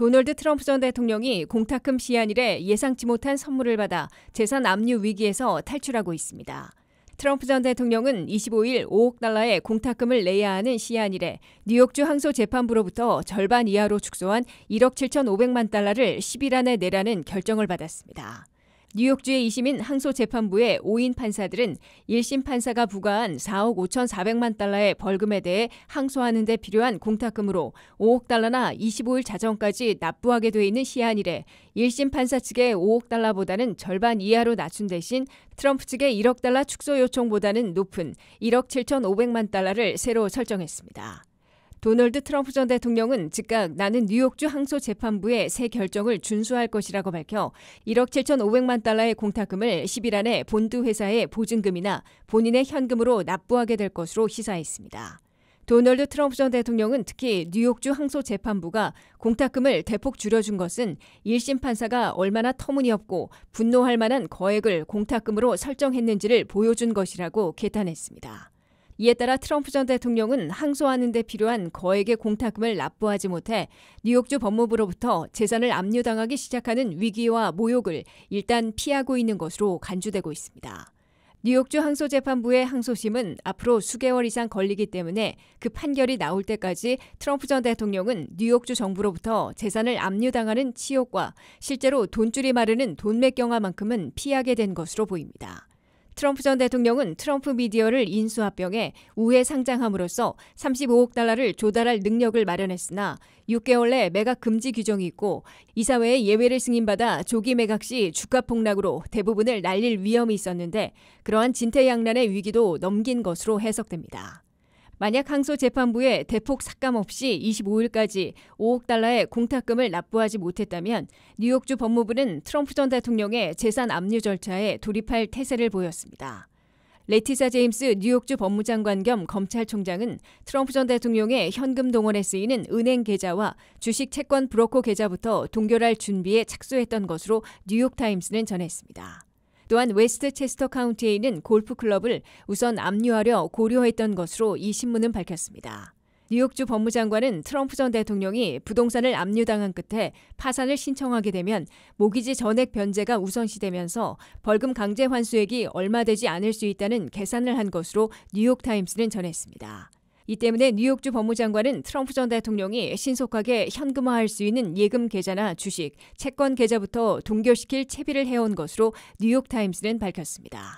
도널드 트럼프 전 대통령이 공탁금 시한일에 예상치 못한 선물을 받아 재산 압류 위기에서 탈출하고 있습니다. 트럼프 전 대통령은 25일 5억 달러의 공탁금을 내야 하는 시한일에 뉴욕주 항소 재판부로부터 절반 이하로 축소한 1억 7,500만 달러를 10일 안에 내라는 결정을 받았습니다. 뉴욕주의 2심인 항소재판부의 5인 판사들은 1심 판사가 부과한 4억 5,400만 달러의 벌금에 대해 항소하는 데 필요한 공탁금으로 5억 달러나 25일 자정까지 납부하게 돼 있는 시한이래 1심 판사 측의 5억 달러보다는 절반 이하로 낮춘 대신 트럼프 측의 1억 달러 축소 요청보다는 높은 1억 7,500만 달러를 새로 설정했습니다. 도널드 트럼프 전 대통령은 즉각 나는 뉴욕주 항소 재판부의 새 결정을 준수할 것이라고 밝혀 1억 7,500만 달러의 공탁금을 10일 안에 본드 회사의 보증금이나 본인의 현금으로 납부하게 될 것으로 시사했습니다. 도널드 트럼프 전 대통령은 특히 뉴욕주 항소 재판부가 공탁금을 대폭 줄여준 것은 1심 판사가 얼마나 터무니없고 분노할 만한 거액을 공탁금으로 설정했는지를 보여준 것이라고 개탄했습니다. 이에 따라 트럼프 전 대통령은 항소하는 데 필요한 거액의 공탁금을 납부하지 못해 뉴욕주 법무부로부터 재산을 압류당하기 시작하는 위기와 모욕을 일단 피하고 있는 것으로 간주되고 있습니다. 뉴욕주 항소재판부의 항소심은 앞으로 수개월 이상 걸리기 때문에 그 판결이 나올 때까지 트럼프 전 대통령은 뉴욕주 정부로부터 재산을 압류당하는 치욕과 실제로 돈줄이 마르는 돈맥경화만큼은 피하게 된 것으로 보입니다. 트럼프 전 대통령은 트럼프 미디어를 인수합병해 우회 상장함으로써 35억 달러를 조달할 능력을 마련했으나 6개월 내 매각 금지 규정이 있고 이사회의 예외를 승인받아 조기 매각 시 주가 폭락으로 대부분을 날릴 위험이 있었는데 그러한 진퇴양난의 위기도 넘긴 것으로 해석됩니다. 만약 항소 재판부에 대폭 삭감 없이 25일까지 5억 달러의 공탁금을 납부하지 못했다면 뉴욕주 법무부는 트럼프 전 대통령의 재산 압류 절차에 돌입할 태세를 보였습니다. 레티사 제임스 뉴욕주 법무장관 겸 검찰총장은 트럼프 전 대통령의 현금 동원에 쓰이는 은행 계좌와 주식 채권 브로커 계좌부터 동결할 준비에 착수했던 것으로 뉴욕타임스는 전했습니다. 또한 웨스트체스터 카운티에 있는 골프클럽을 우선 압류하려 고려했던 것으로 이 신문은 밝혔습니다. 뉴욕주 법무장관은 트럼프 전 대통령이 부동산을 압류당한 끝에 파산을 신청하게 되면 모기지 전액 변제가 우선시되면서 벌금 강제 환수액이 얼마 되지 않을 수 있다는 계산을 한 것으로 뉴욕타임스는 전했습니다. 이 때문에 뉴욕주 법무장관은 트럼프 전 대통령이 신속하게 현금화할 수 있는 예금 계좌나 주식, 채권 계좌부터 동결시킬 채비를 해온 것으로 뉴욕타임스는 밝혔습니다.